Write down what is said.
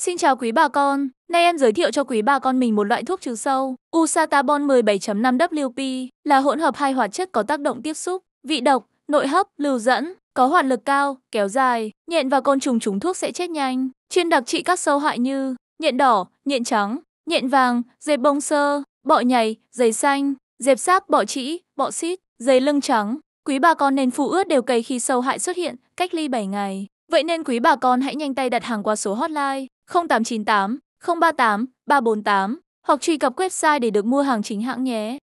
Xin chào quý bà con, nay em giới thiệu cho quý bà con mình một loại thuốc trừ sâu, Usatabon 17.5WP, là hỗn hợp hai hoạt chất có tác động tiếp xúc, vị độc, nội hấp, lưu dẫn, có hoạt lực cao, kéo dài, nhện và côn trùng trúng thuốc sẽ chết nhanh, chuyên đặc trị các sâu hại như nhện đỏ, nhện trắng, nhện vàng, dẹp bông sơ, bọ nhảy, giày xanh, dẹp sáp, bọ trĩ, bọ xít, giày lưng trắng. Quý bà con nên phủ ướt đều cây khi sâu hại xuất hiện, cách ly 7 ngày. Vậy nên quý bà con hãy nhanh tay đặt hàng qua số hotline 0898 038 348 hoặc truy cập website để được mua hàng chính hãng nhé.